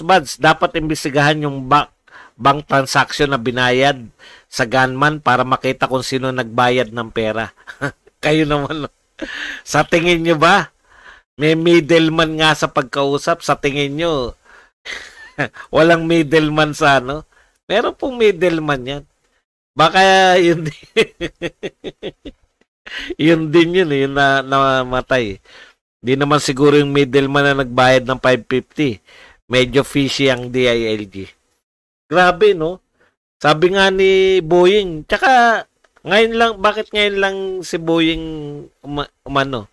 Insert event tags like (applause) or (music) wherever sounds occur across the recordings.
Buds, dapat imbisigahan yung bank, bank transaction na binayad sa gunman para makita kung sino nagbayad ng pera. (laughs) Kayo naman. sa tingin nyo ba? May middleman nga sa pagkausap. Sa tingin nyo, (laughs) walang middleman sa ano? Meron pong middleman yan. Baka yun din. (laughs) yun din yun, eh, yun na namatay. Di naman siguro yung middleman na nagbayad ng 550 medyo fishy ang DILG. Grabe, no? Sabi nga ni Boeing, tsaka ngayon lang, bakit ngayon lang si Boeing um, umano?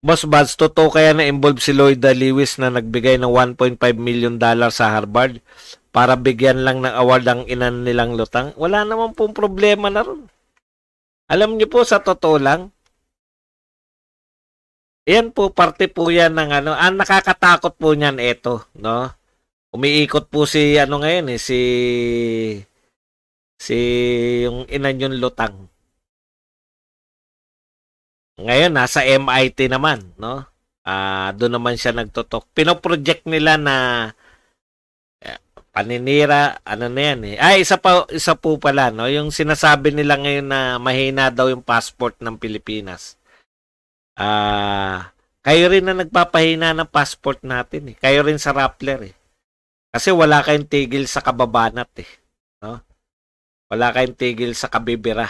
Boss Bads, totoo kaya na involved si Lloyd Lewis na nagbigay ng 1.5 million dollar sa Harvard para bigyan lang ng award ang inan nilang lutang? Wala naman pong problema na ron. Alam niyo po, sa totoo lang, yan po, parte po yan ng ano. Ang ah, nakakatakot po niyan ito, no? Umiikot po si ano ngayon eh, si si yung inan yung lutang. Ngayon nasa MIT naman, no? Ah, uh, doon naman siya nagtotok. Pino-project nila na eh, paninira, ano na yan eh. Ay, ah, isa pa, isa po pala, no? Yung sinasabi nila ngayon na mahina daw yung passport ng Pilipinas. Ah, uh, kayo rin na nagpapahina ng passport natin eh. Kayo rin sa Rappler eh. Kasi wala kayong tigil sa kababanat eh. No? Wala kayong tigil sa kabibira.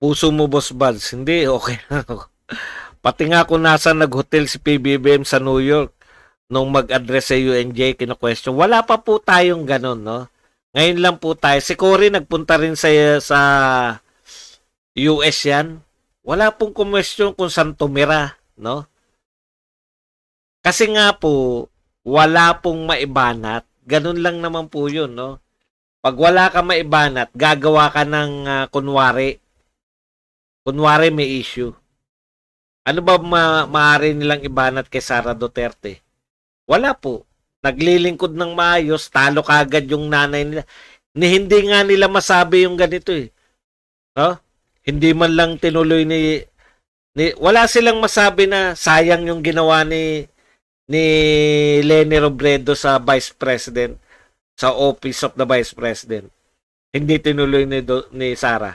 Puso mo, Boss Buds. Hindi, okay (laughs) na ako. Pati nga kung nasa nag-hotel si PBBM sa New York nung mag-address sa UNJ, kino-question. Wala pa po tayong ganun, no? Ngayon lang po tayo. Si Cory nagpunta rin sa, sa US yan. Wala pong kumwestiyon kung saan tumira. No? Kasi nga po, wala pong maibanat. Ganun lang naman po yun. No? Pag wala ka maibanat, gagawa ka ng uh, kunwari. Kunwari may issue. Ano ba ma maaari nilang ibanat kay Sara Duterte? Wala po naglilingkod ng maayos, talo kagad yung nanay nila. Ni hindi nga nila masabi yung ganito eh. No? Hindi man lang tinuloy ni, ni wala silang masabi na sayang yung ginawa ni ni Lenny Robredo sa Vice President sa Office of the Vice President. Hindi tinuloy ni Do, ni Sara.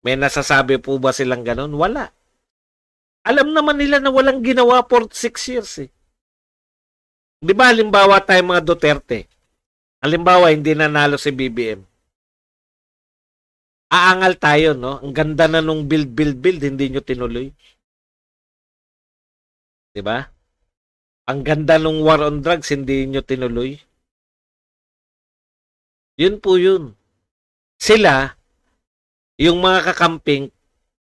May nasasabi po ba silang ganun? Wala. Alam naman nila na walang ginawa for 6 years eh. Di ba halimbawa tayo mga Duterte? Halimbawa hindi nanalo si BBM. Aangal tayo, no? Ang ganda na nung build build build hindi nyo tinuloy. Di ba? Ang ganda nung war on drugs hindi nyo tinuloy. Yun po yun. Sila, yung mga kakamping,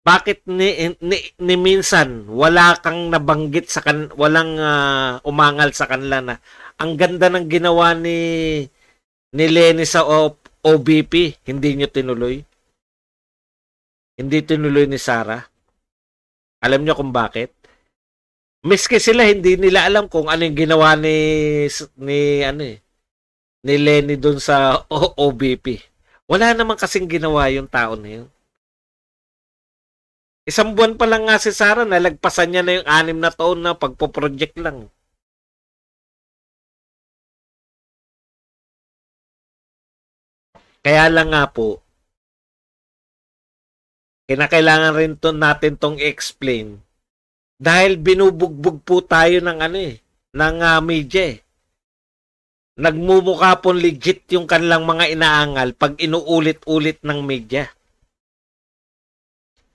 bakit ni, ni, ni minsan wala kang nabanggit sa kan walang uh, umangal sa kanila na ang ganda ng ginawa ni ni Lenny sa o, OBP hindi niyo tinuloy hindi tinuloy ni Sara alam niyo kung bakit miski sila hindi nila alam kung ano yung ginawa ni ni ano eh ni Lenny doon sa o, OBP wala naman kasing ginawa yung tao na yun Isang buwan pa lang nga si Sarah, nalagpasan niya na yung anim na taon na pagpo-project lang. Kaya lang nga po, kinakailangan rin to natin tong explain dahil binubugbog po tayo ng ano eh, ng uh, media eh. Nagmumukha po legit yung kanilang mga inaangal pag inuulit-ulit ng media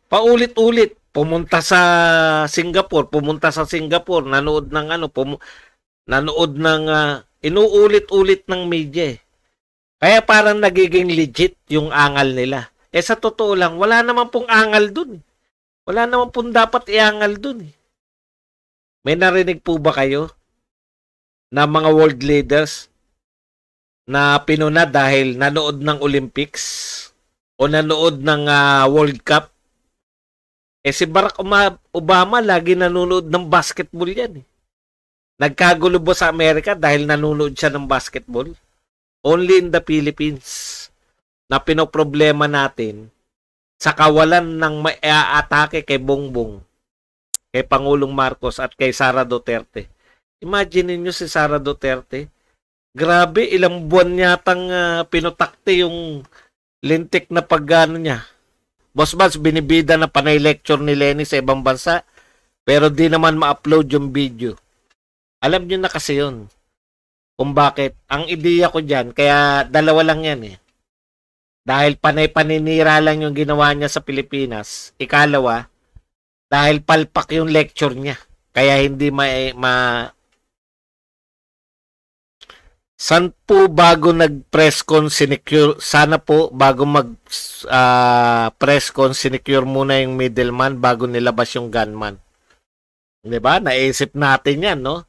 paulit-ulit pumunta sa Singapore, pumunta sa Singapore, nanood ng ano, pum- nanood ng uh, inuulit-ulit ng media. Eh. Kaya parang nagiging legit yung angal nila. Eh sa totoo lang, wala naman pong angal dun. Eh. Wala naman pong dapat iangal dun. Eh. May narinig po ba kayo na mga world leaders na pinuna dahil nanood ng Olympics o nanood ng uh, World Cup eh si Barack Obama lagi nanonood ng basketball yan eh. Nagkagulo ba sa Amerika dahil nanonood siya ng basketball? Only in the Philippines na pinoproblema natin sa kawalan ng maiaatake kay Bongbong, kay Pangulong Marcos at kay Sara Duterte. Imagine niyo si Sara Duterte. Grabe, ilang buwan yatang uh, ah, pinutakte yung lintik na pagano niya Boss Bats, binibida na panay lecture ni Lenny sa ibang bansa, pero di naman ma-upload yung video. Alam nyo na kasi yun. Kung bakit. Ang ideya ko dyan, kaya dalawa lang yan eh. Dahil panay-paninira lang yung ginawa niya sa Pilipinas. Ikalawa, dahil palpak yung lecture niya. Kaya hindi ma, ma San po bago nag-press con sinecure, sana po bago mag uh, ah, press con sinecure muna yung middleman bago nilabas yung gunman. 'Di ba? Naisip natin 'yan, no?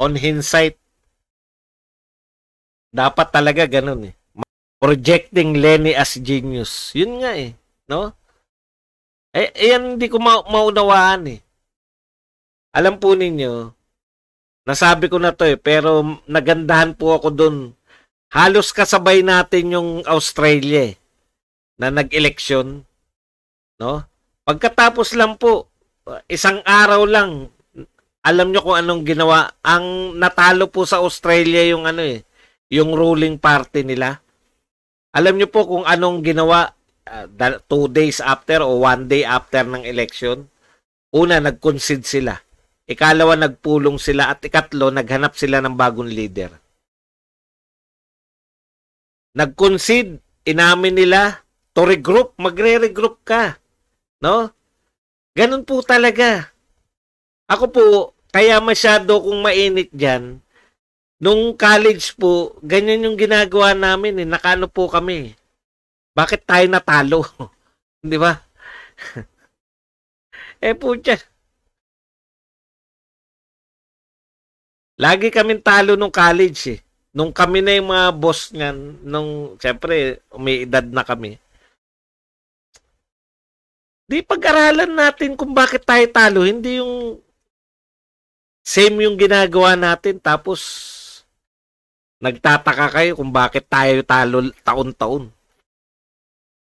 On hindsight. Dapat talaga ganun eh. Projecting Lenny as genius. 'Yun nga eh, no? Eh, ayan hindi ko ma- maunawaan eh. Alam po ninyo, Nasabi ko na to eh, pero nagandahan po ako doon. Halos kasabay natin yung Australia eh, na nag election No? Pagkatapos lang po, isang araw lang, alam nyo kung anong ginawa. Ang natalo po sa Australia yung ano eh, yung ruling party nila. Alam nyo po kung anong ginawa uh, two days after o one day after ng election. Una, nag-concede sila. Ikalawa, nagpulong sila. At ikatlo, naghanap sila ng bagong leader. Nag-concede, inamin nila, to regroup, magre-regroup ka. No? Ganun po talaga. Ako po, kaya masyado kong mainit dyan. Nung college po, ganyan yung ginagawa namin. Eh. Nakano po kami. Bakit tayo natalo? (laughs) Di ba? (laughs) eh po dyan. Lagi kaming talo nung college eh. Nung kami na yung mga boss niyan, nung, syempre, umiidad na kami. Di pag-aralan natin kung bakit tayo talo. Hindi yung same yung ginagawa natin tapos nagtataka kayo kung bakit tayo talo taon-taon.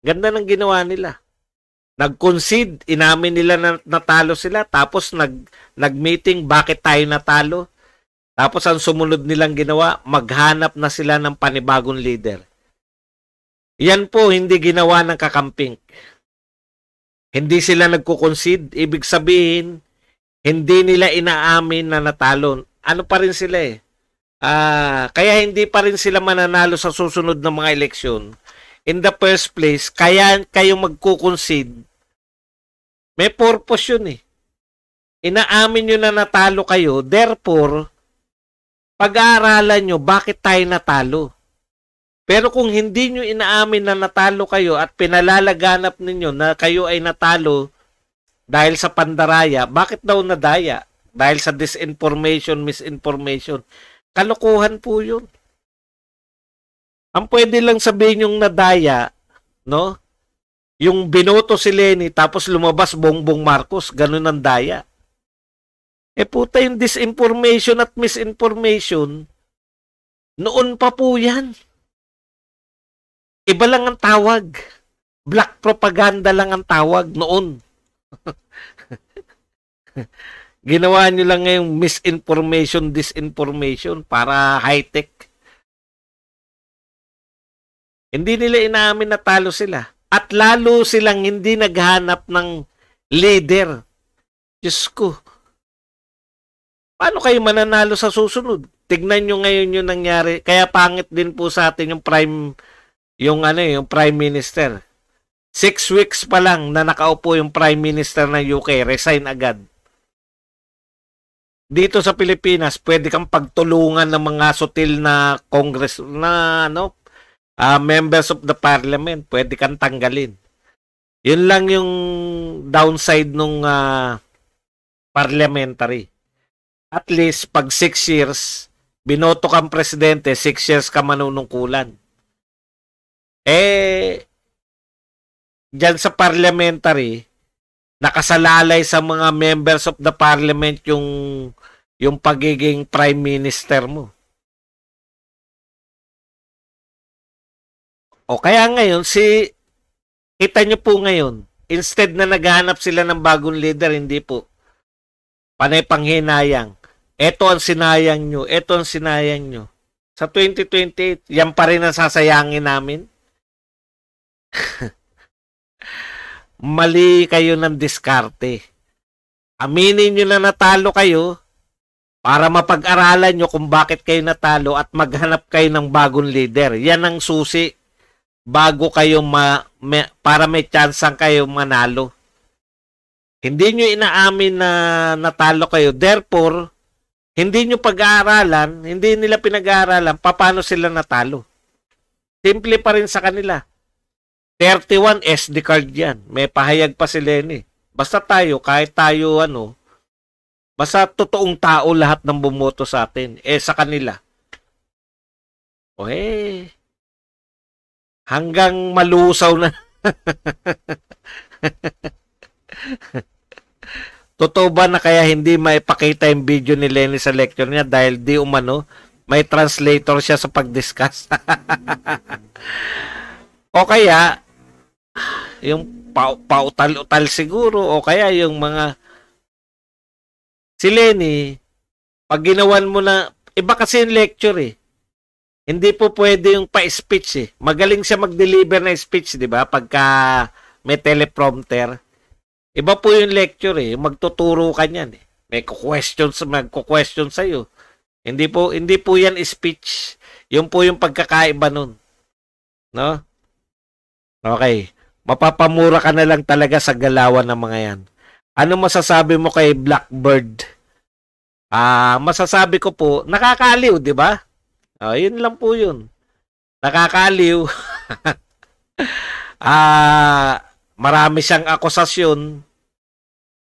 Ganda ng ginawa nila. Nag-concede, inamin nila na natalo sila tapos nag nag-meeting bakit tayo natalo. Tapos ang sumunod nilang ginawa, maghanap na sila ng panibagong leader. Yan po hindi ginawa ng kakamping. Hindi sila nagkukonsid. Ibig sabihin, hindi nila inaamin na natalo. Ano pa rin sila eh. Ah, kaya hindi pa rin sila mananalo sa susunod na mga eleksyon. In the first place, kaya kayo magkukonsid. May purpose yun eh. Inaamin nyo na natalo kayo. Therefore, pag-aaralan nyo bakit tayo natalo. Pero kung hindi nyo inaamin na natalo kayo at pinalalaganap ninyo na kayo ay natalo dahil sa pandaraya, bakit daw nadaya? Dahil sa disinformation, misinformation. Kalokohan po yun. Ang pwede lang sabihin yung nadaya, no? Yung binoto si Lenny tapos lumabas bongbong Marcos, ganun ang daya. E puta yung disinformation at misinformation, noon pa po yan. Iba lang ang tawag. Black propaganda lang ang tawag noon. (laughs) Ginawa nyo lang ngayong misinformation, disinformation para high-tech. Hindi nila inamin na talo sila. At lalo silang hindi naghanap ng leader. Diyos ko, paano kayo mananalo sa susunod? Tignan nyo ngayon yung nangyari. Kaya pangit din po sa atin yung prime yung ano yung prime minister. Six weeks pa lang na nakaupo yung prime minister ng UK, resign agad. Dito sa Pilipinas, pwede kang pagtulungan ng mga sutil na Congress na ano, uh, members of the parliament, pwede kang tanggalin. Yun lang yung downside nung uh, parliamentary at least pag 6 years, binoto kang presidente, 6 years ka manunungkulan. Eh, dyan sa parliamentary, nakasalalay sa mga members of the parliament yung yung pagiging prime minister mo. O kaya ngayon si kita niyo po ngayon, instead na naghanap sila ng bagong leader, hindi po. Panay panghinayang ito ang sinayang nyo. Ito ang sinayang nyo. Sa 2028, yan pa rin ang sasayangin namin. (laughs) Mali kayo ng diskarte. Aminin nyo na natalo kayo para mapag-aralan nyo kung bakit kayo natalo at maghanap kayo ng bagong leader. Yan ang susi bago kayo ma, may, para may chance kayo manalo. Hindi nyo inaamin na natalo kayo. Therefore, hindi nyo pag-aaralan, hindi nila pinag-aaralan paano sila natalo. Simple pa rin sa kanila. 31 SD card yan. May pahayag pa si Lenny. Basta tayo, kahit tayo ano, basta totoong tao lahat ng bumoto sa atin. Eh, sa kanila. O eh, hanggang malusaw na. (laughs) Totoo ba na kaya hindi maipakita yung video ni Lenny sa lecture niya dahil di umano, may translator siya sa pag-discuss? (laughs) o kaya, yung pa- pautal-utal siguro, o kaya yung mga si Lenny, pag ginawan mo na, iba kasi yung lecture eh. Hindi po pwede yung pa-speech eh. Magaling siya mag-deliver na speech, di ba? Pagka may teleprompter Iba po yung lecture eh. Magtuturo ka niyan eh. May questions, magko-question sa'yo. Hindi po, hindi po yan speech. Yun po yung pagkakaiba nun. No? Okay. Mapapamura ka na lang talaga sa galawan ng mga yan. Ano masasabi mo kay Blackbird? Ah, uh, masasabi ko po, nakakaliw, 'di ba? Oh, yun lang po 'yun. Nakakaliw. (laughs) ah, uh, marami siyang akusasyon.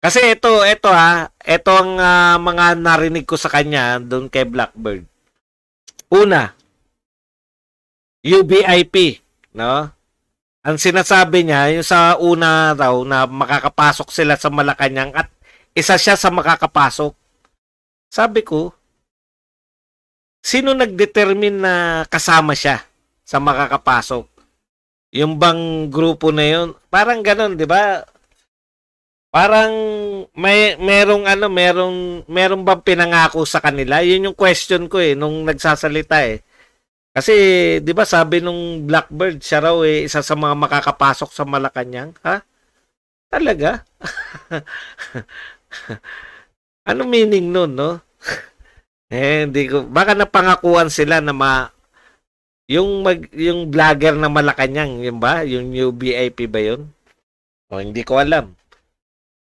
Kasi ito, ito ha, ito ang uh, mga narinig ko sa kanya doon kay Blackbird. Una, UBIP, no? Ang sinasabi niya, yung sa una daw na makakapasok sila sa Malacanang at isa siya sa makakapasok. Sabi ko, sino nagdetermine na kasama siya sa makakapasok? Yung bang grupo na yun, parang ganun, 'di ba? Parang may merong ano, merong merong bang pinangako sa kanila? Yun yung question ko eh nung nagsasalita eh. Kasi 'di ba sabi nung Blackbird siya raw eh isa sa mga makakapasok sa Malacañang, ha? Talaga? (laughs) ano meaning nun, no? (laughs) eh, hindi ko. Baka napangakuan sila na ma, yung mag yung vlogger na Malacañang, yun ba? Yung new VIP ba yun? O, hindi ko alam.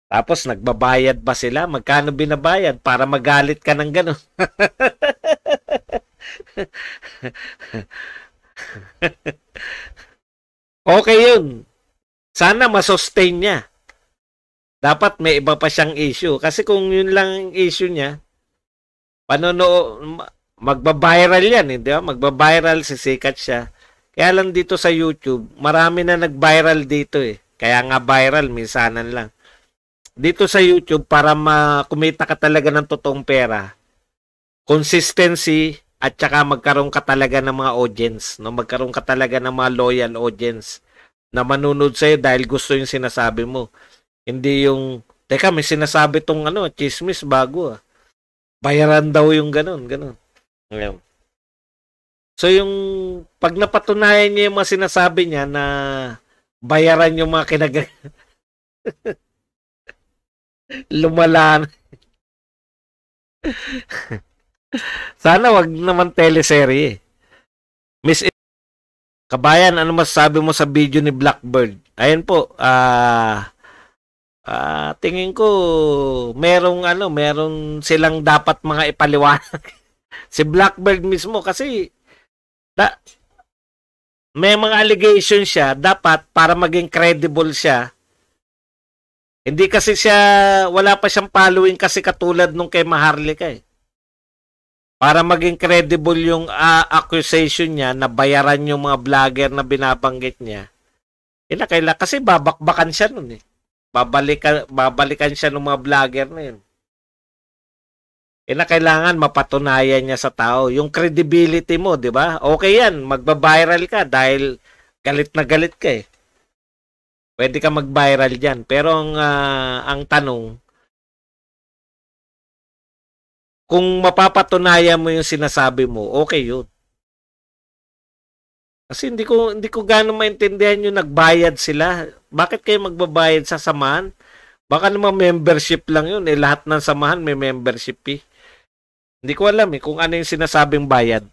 Tapos nagbabayad ba sila? Magkano binabayad para magalit ka ng ganun? (laughs) okay yun. Sana masustain niya. Dapat may iba pa siyang issue. Kasi kung yun lang ang issue niya, panonood, magba-viral yan, hindi eh, ba? Magba-viral, sisikat siya. Kaya lang dito sa YouTube, marami na nag-viral dito eh. Kaya nga viral, minsanan lang. Dito sa YouTube, para makumita ka talaga ng totoong pera, consistency at saka magkaroon ka talaga ng mga audience. No? Magkaroon ka talaga ng mga loyal audience na manunod sa'yo dahil gusto yung sinasabi mo. Hindi yung, teka may sinasabi tong ano, chismis bago ah. Bayaran daw yung ganun, ganun. Ngayon. So yung pag napatunayan niya yung mga sinasabi niya na bayaran yung mga kinag (laughs) lumala (laughs) Sana wag naman teleserye. Miss Kabayan, ano masasabi mo sa video ni Blackbird? Ayun po, ah uh, uh, tingin ko merong ano, merong silang dapat mga ipaliwanag. (laughs) si Blackbird mismo kasi da, may mga allegation siya dapat para maging credible siya hindi kasi siya wala pa siyang following kasi katulad nung kay Maharlika eh para maging credible yung uh, accusation niya na bayaran yung mga vlogger na binabanggit niya ina eh, kaila kasi babakbakan siya noon eh babalikan babalikan siya ng mga vlogger na yun eh na kailangan mapatunayan niya sa tao yung credibility mo, 'di ba? Okay 'yan, magba-viral ka dahil galit na galit ka eh. Pwede ka mag-viral diyan, pero ang uh, ang tanong kung mapapatunayan mo yung sinasabi mo, okay 'yun. Kasi hindi ko hindi ko gaano maintindihan yung nagbayad sila. Bakit kayo magbabayad sa samahan? Baka naman membership lang yun. Eh, lahat ng samahan may membership Eh. Hindi ko alam eh kung ano yung sinasabing bayad.